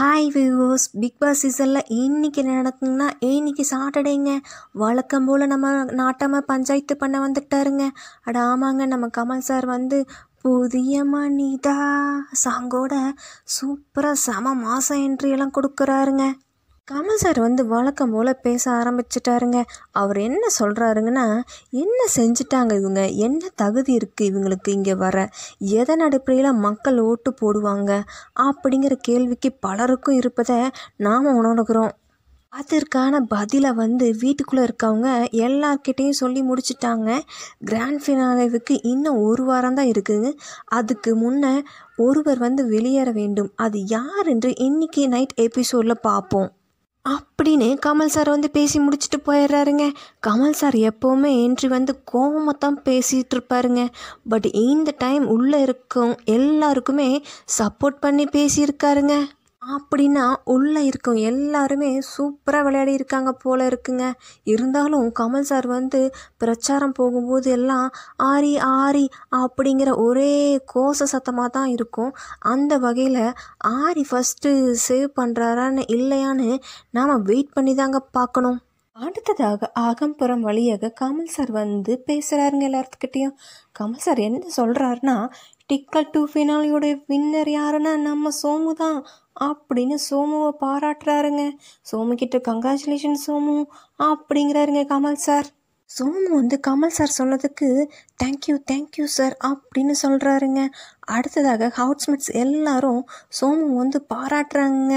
hi viewers big pass சீசனில் இன்றைக்கி நடத்துனா இன்றைக்கி சாட்டர்டேங்க வழக்கம் போல் நம்ம நாட்டமாக பஞ்சாயத்து பண்ண வந்துட்டாருங்க அட ஆமாங்க நம்ம கமல் சார் வந்து புதிய மனிதா சாங்கோட சூப்பராக செம மாதம் எல்லாம் கொடுக்குறாருங்க கமல் சார் வந்து வழக்கம் போல் பேச ஆரம்பிச்சிட்டாருங்க அவர் என்ன சொல்கிறாருங்கன்னா என்ன செஞ்சிட்டாங்க இவங்க என்ன தகுதி இருக்குது இவங்களுக்கு இங்கே வர எதன் அடிப்படையில் மக்கள் ஓட்டு போடுவாங்க அப்படிங்கிற கேள்விக்கு பலருக்கும் இருப்பதை நாம் உணர்கிறோம் அதற்கான பதிலை வந்து வீட்டுக்குள்ளே இருக்கவங்க எல்லார்கிட்டையும் சொல்லி முடிச்சிட்டாங்க கிராண்ட் ஃபினாலேவுக்கு இன்னும் ஒரு வாரம் தான் இருக்குதுங்க அதுக்கு முன்னே ஒருவர் வந்து வெளியேற வேண்டும் அது யார் என்று இன்றைக்கி நைட் எபிசோடில் பார்ப்போம் அப்படின்னு கமல் சார் வந்து பேசி முடிச்சுட்டு போயிடுறாருங்க கமல் சார் எப்போவுமே என்ட்ரி வந்து கோபமாக தான் பேசிகிட்டு இருப்பாருங்க பட் இந்த டைம் உள்ளே இருக்கும் எல்லாருக்குமே சப்போர்ட் பண்ணி பேசியிருக்காருங்க அப்படின்னா உள்ளே இருக்கும் எல்லாருமே சூப்பராக விளையாடி இருக்காங்க போல் இருக்குங்க இருந்தாலும் கமல் சார் வந்து பிரச்சாரம் போகும்போது எல்லாம் ஆரி ஆரி அப்படிங்கிற ஒரே கோஷ சத்தமாக தான் இருக்கும் அந்த வகையில் ஆரி ஃபஸ்ட்டு சேவ் பண்ணுறாரான்னு இல்லையான்னு நாம் வெயிட் பண்ணி தாங்க பார்க்கணும் அடுத்ததாக ஆகம்புறம் வழியாக கமல் சார் வந்து பேசுகிறாருங்க எல்லாத்துக்கிட்டேயும் கமல் சார் என்ன சொல்கிறாருன்னா டிக்கல் டூ ஃபினாலியோடைய வின்னர் யாருன்னா நம்ம சோமு தான் அப்படின்னு சோமுவை பாராட்டுறாருங்க சோமு கிட்ட கங்க்ராச்சுலேஷன் சோமு அப்படிங்கிறாருங்க கமல் சார் சோமு வந்து கமல் சார் சொன்னதுக்கு தேங்க்யூ தேங்க்யூ சார் அப்படின்னு சொல்கிறாருங்க அடுத்ததாக ஹவுட்ஸ்மெட்ஸ் எல்லாரும் சோமு வந்து பாராட்டுறாங்க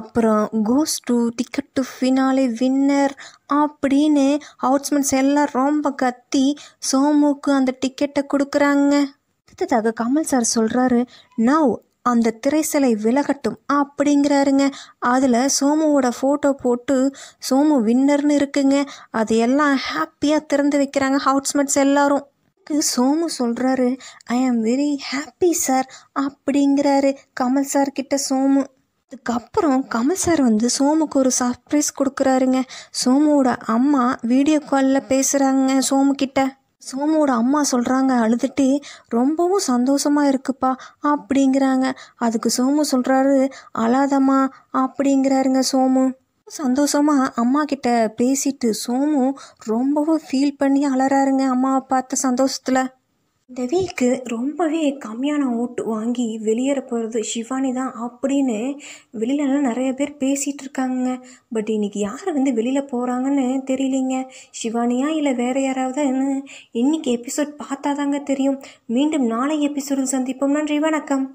அப்புறம் goes to ticket to finale winner அப்படின்னு ஹவுட்ஸ்மெண்ட்ஸ் எல்லாம் ரொம்ப கத்தி சோமுக்கு அந்த டிக்கெட்டை கொடுக்குறாங்க அடுத்ததாக கமல் சார் சொல்கிறாரு நவ் அந்த திரைசலை விலகட்டும் அப்படிங்கிறாருங்க அதில் சோமுவோட ஃபோட்டோ போட்டு சோமு வின்னர்னு இருக்குங்க அது எல்லாம் ஹாப்பியாக திறந்து வைக்கிறாங்க ஹவுட்ஸ்மெட்ஸ் எல்லாரும் சோமு சொல்கிறாரு ஐ ஆம் வெரி ஹாப்பி சார் அப்படிங்கிறாரு கமல் சார் கிட்ட சோமு அதுக்கப்புறம் கமல் சார் வந்து சோமுக்கு ஒரு சர்ப்ரைஸ் கொடுக்குறாருங்க சோமுவோட அம்மா வீடியோ காலில் பேசுகிறாங்க சோமு கிட்ட சோமுவோட அம்மா சொல்கிறாங்க அழுதுட்டு ரொம்பவும் சந்தோஷமாக இருக்குப்பா அப்படிங்கிறாங்க அதுக்கு சோமு சொல்கிறாரு அழாதம்மா அப்படிங்கிறாருங்க சோமு சந்தோஷமாக அம்மா கிட்ட பேசிட்டு சோமு ரொம்பவும் ஃபீல் பண்ணி அழறாருங்க அம்மாவை பார்த்த சந்தோஷத்தில் இந்த வீக்கு ரொம்பவே கம்மியான ஓட்டு வாங்கி வெளியேற போகிறது ஷிவானி தான் அப்படின்னு வெளியிலலாம் நிறைய பேர் பேசிகிட்டு இருக்காங்க பட் இன்றைக்கி யார் வந்து வெளியில் போகிறாங்கன்னு தெரியலிங்க ஷிவானியா இல்லை வேறு யாராவதுன்னு இன்றைக்கி எபிசோட் பார்த்தாதாங்க தெரியும் மீண்டும் நாளை எபிசோடில் சந்திப்போம் நன்றி வணக்கம்